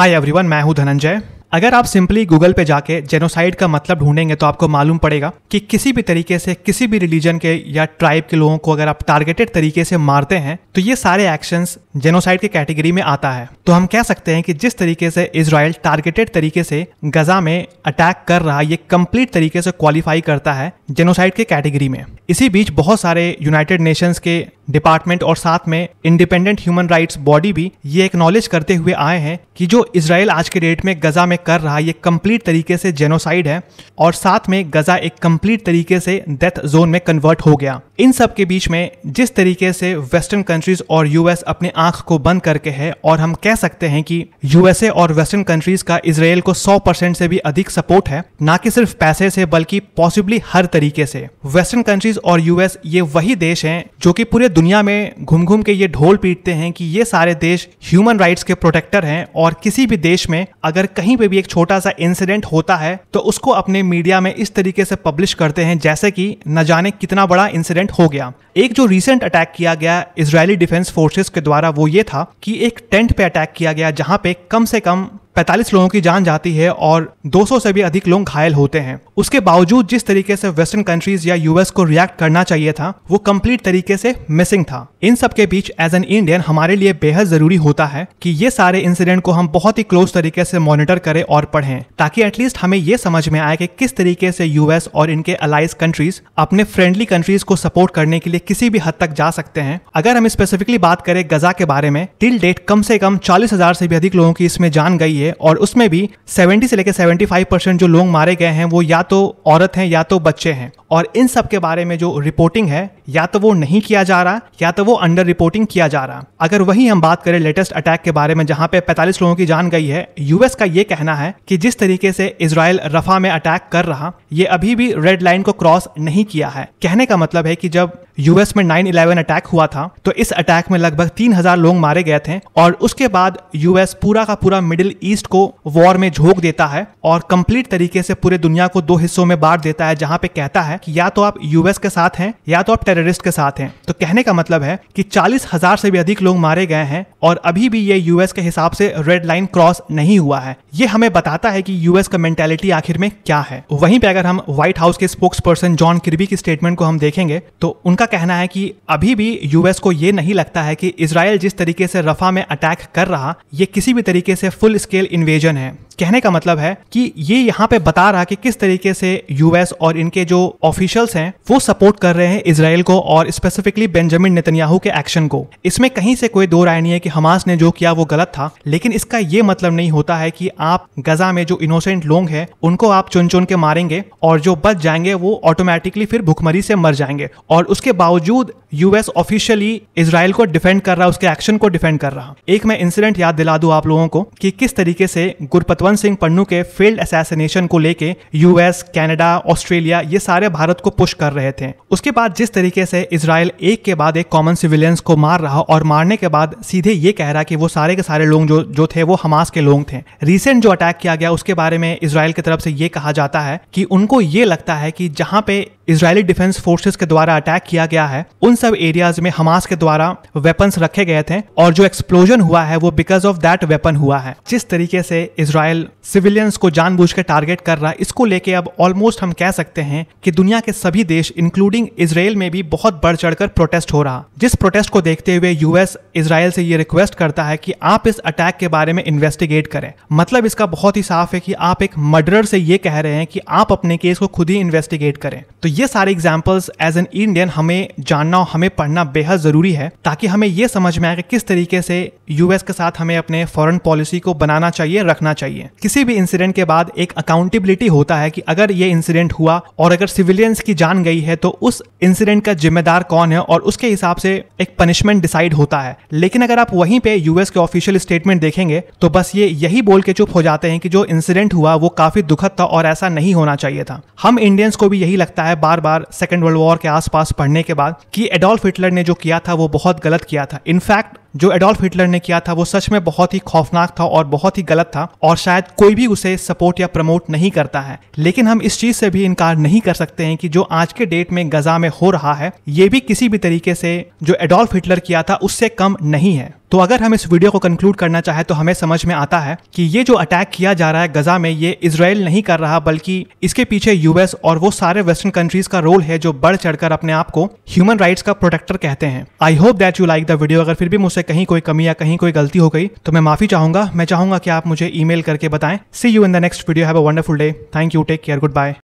hi everyone मैं हूं धनंजय अगर आप सिंपली गूगल पे जाके जेनोसाइड का मतलब ढूंढेंगे तो आपको मालूम पड़ेगा कि किसी भी तरीके से किसी भी रिलीजन के या ट्राइब के लोगों को अगर आप टारगेटेड तरीके से मारते हैं तो ये सारे एक्शंस जेनोसाइड के कैटेगरी में आता है तो हम कह सकते हैं कि जिस तरीके से इसराइल टारगेटेड तरीके से गजा में अटैक कर रहा ये कम्प्लीट तरीके से क्वालिफाई करता है जेनोसाइड के कैटेगरी में इसी बीच बहुत सारे यूनाइटेड नेशंस के डिपार्टमेंट और साथ में इंडिपेंडेंट ह्यूमन राइट्स बॉडी भी ये एक्नॉलेज करते हुए आए हैं कि जो इसराइल आज के डेट में गजा में कर रहा है ये कंप्लीट तरीके से जेनोसाइड है और साथ में गजा एक कंप्लीट तरीके से डेथ जोन में कन्वर्ट हो गया इन सब के बीच में जिस तरीके से वेस्टर्न कंट्रीज और यूएस अपने आंख को बंद करके है और हम कह सकते हैं कि यूएसए और वेस्टर्न कंट्रीज का इसराइल को 100 परसेंट से भी अधिक सपोर्ट है ना कि सिर्फ पैसे से बल्कि पॉसिबली हर तरीके से वेस्टर्न कंट्रीज और यूएस ये वही देश हैं जो कि पूरे दुनिया में घूम घूम के ये ढोल पीटते हैं कि ये सारे देश ह्यूमन राइट्स के प्रोटेक्टर हैं और किसी भी देश में अगर कहीं पे भी एक छोटा सा इंसिडेंट होता है तो उसको अपने मीडिया में इस तरीके से पब्लिश करते हैं जैसे कि न जाने कितना बड़ा इंसिडेंट इंसिडेंट हो गया एक जो रिसेंट अटैक किया गया इसराइली डिफेंस फोर्सेस के द्वारा वो ये था कि एक टेंट पे अटैक किया गया जहाँ पे कम से कम 45 लोगों की जान जाती है और 200 से भी अधिक लोग घायल होते हैं उसके बावजूद जिस तरीके से वेस्टर्न कंट्रीज या यूएस को रिएक्ट करना चाहिए था वो कंप्लीट तरीके से मिसिंग था इन सब के बीच एज एन इंडियन हमारे लिए बेहद जरूरी होता है कि ये सारे इंसिडेंट को हम बहुत ही क्लोज तरीके से मॉनिटर करें और पढ़ें ताकि एटलीस्ट हमें ये समझ में आए कि किस तरीके से यूएस और इनके अलाइज कंट्रीज अपने फ्रेंडली कंट्रीज को सपोर्ट करने के लिए किसी भी हद तक जा सकते हैं अगर हम स्पेसिफिकली बात करें गजा के बारे में टिल डेट कम से कम चालीस हजार से भी अधिक लोगों की इसमें जान गई है और उसमें भी 70 से लेकर 75 परसेंट जो लोग मारे गए हैं वो या तो औरत हैं या तो बच्चे हैं और इन सब के बारे में जो रिपोर्टिंग है या तो वो नहीं किया जा रहा या तो वो अंडर रिपोर्टिंग किया जा रहा अगर वही हम बात करें लेटेस्ट अटैक के बारे में जहां पे 45 लोगों की जान गई है यूएस का ये कहना है कि जिस तरीके से इसराइल रफा में अटैक कर रहा ये अभी भी रेड लाइन को क्रॉस नहीं किया है कहने का मतलब है कि जब यूएस में नाइन इलेवन अटैक हुआ था तो इस अटैक में लगभग हजार लोग मारे गए थे और उसके बाद यूएस पूरा का पूरा मिडिल ईस्ट को वॉर में झोंक देता है और कंप्लीट तरीके से पूरे दुनिया को दो हिस्सों में बांट देता है जहां पे कहता है कि या तो आप यूएस के साथ हैं या तो आप टेररिस्ट के साथ हैं तो कहने का मतलब है कि चालीस हजार से भी अधिक लोग मारे गए हैं और अभी भी ये यूएस के हिसाब से रेड लाइन क्रॉस नहीं हुआ है ये हमें बताता है कि यूएस का मेंटेलिटी आखिर में क्या है वहीं पे अगर हम व्हाइट हाउस के स्पोक्स पर्सन जॉन किरबी की स्टेटमेंट को हम देखेंगे तो उनका कहना है कि अभी भी यूएस को ये नहीं लगता है कि इसराइल जिस तरीके से रफा में अटैक कर रहा ये किसी भी तरीके से फुल स्केल इन्वेजन है कहने का मतलब है कि ये यहाँ पे बता रहा कि किस तरीके से यूएस और इनके जो ऑफिशियल्स हैं वो सपोर्ट कर रहे हैं इसराइल को और स्पेसिफिकली बेंजामिन नेतन्याहू के एक्शन को इसमें कहीं से कोई दो राय नहीं है कि हमास ने जो किया वो गलत था लेकिन इसका ये मतलब नहीं होता है कि आप गजा में जो इनोसेंट लोग हैं उनको आप चुन चुन के मारेंगे और जो बच जाएंगे वो ऑटोमेटिकली फिर भुखमरी से मर जाएंगे और उसके बावजूद यूएस ऑफिशियली इसराइल को डिफेंड कर रहा उसके एक्शन को डिफेंड कर रहा एक मैं इंसिडेंट याद दिला दू आप लोगों को कि किस तरीके से गुरपतवंत सिंह पन्नू के फील्ड असैसिनेशन को लेके यूएस कैनेडा ऑस्ट्रेलिया ये सारे भारत को पुश कर रहे थे उसके बाद जिस तरीके से इसराइल एक के बाद एक कॉमन सिविलियंस को मार रहा और मारने के बाद सीधे ये कह रहा कि वो सारे के सारे लोग जो जो थे वो हमास के लोग थे रिसेंट जो अटैक किया गया उसके बारे में इसराइल की तरफ से ये कहा जाता है कि उनको ये लगता है कि जहाँ पे इसराइली डिफेंस फोर्सेस के द्वारा अटैक किया गया है उन सब एरियाज में हमास के द्वारा वेपन्स रखे गए थे और जो एक्सप्लोजन हुआ है वो बिकॉज ऑफ दैट वेपन हुआ है जिस तरीके से इसराइल सिविलियंस को जानबूझ के टारगेट कर रहा है इसको लेके अब ऑलमोस्ट हम कह सकते हैं कि दुनिया के सभी देश इंक्लूडिंग इसराइल में भी बहुत बढ़ चढ़कर प्रोटेस्ट हो रहा जिस प्रोटेस्ट को देखते हुए यूएस इसराइल से ये रिक्वेस्ट करता है कि आप इस अटैक के बारे में इन्वेस्टिगेट करें मतलब इसका बहुत ही साफ है कि आप एक मर्डरर से ये कह रहे हैं कि आप अपने केस को खुद ही इन्वेस्टिगेट करें तो ये सारे एग्जाम्पल्स एज एन इंडियन हमें जानना और हमें पढ़ना बेहद ज़रूरी है ताकि हमें ये समझ में आए कि किस तरीके से यूएस के साथ हमें अपने फॉरेन पॉलिसी को बनाना चाहिए रखना चाहिए किसी भी इंसिडेंट के बाद एक अकाउंटेबिलिटी होता है कि अगर ये इंसिडेंट हुआ और अगर सिविलियंस की जान गई है तो उस इंसिडेंट का जिम्मेदार कौन है और उसके हिसाब से एक पनिशमेंट डिसाइड होता है लेकिन अगर आप वहीं पे यूएस के ऑफिशियल स्टेटमेंट देखेंगे तो बस ये यही बोल के चुप हो जाते हैं कि जो इंसिडेंट हुआ वो काफी दुखद था और ऐसा नहीं होना चाहिए था हम इंडियंस को भी यही लगता है बार बार सेकेंड वर्ल्ड वॉर के आसपास पढ़ने के बाद कि एडोल्फ हिटलर ने जो किया था वो बहुत गलत किया था इनफैक्ट जो एडोल्फ हिटलर ने किया था वो सच में बहुत ही खौफनाक था और बहुत ही गलत था और शायद कोई भी उसे सपोर्ट या प्रमोट नहीं करता है लेकिन हम इस चीज से भी इनकार नहीं कर सकते हैं कि जो आज के डेट में गजा में हो रहा है ये भी किसी भी तरीके से जो एडोल्फ हिटलर किया था उससे कम नहीं है तो अगर हम इस वीडियो को कंक्लूड करना चाहे तो हमें समझ में आता है कि ये जो अटैक किया जा रहा है गजा में ये इसराइल नहीं कर रहा बल्कि इसके पीछे यूएस और वो सारे वेस्टर्न कंट्रीज का रोल है जो बढ़ चढ़कर अपने आप को ह्यूमन राइट्स का प्रोटेक्टर कहते हैं I hope that you like the video अगर फिर भी मुझसे कहीं कोई कमी या कहीं कोई गलती हो गई तो मैं माफी चाहूंगा मैं चाहूंगा कि आप मुझे ई करके बताएं see you in the next video have a wonderful day thank you take care good bye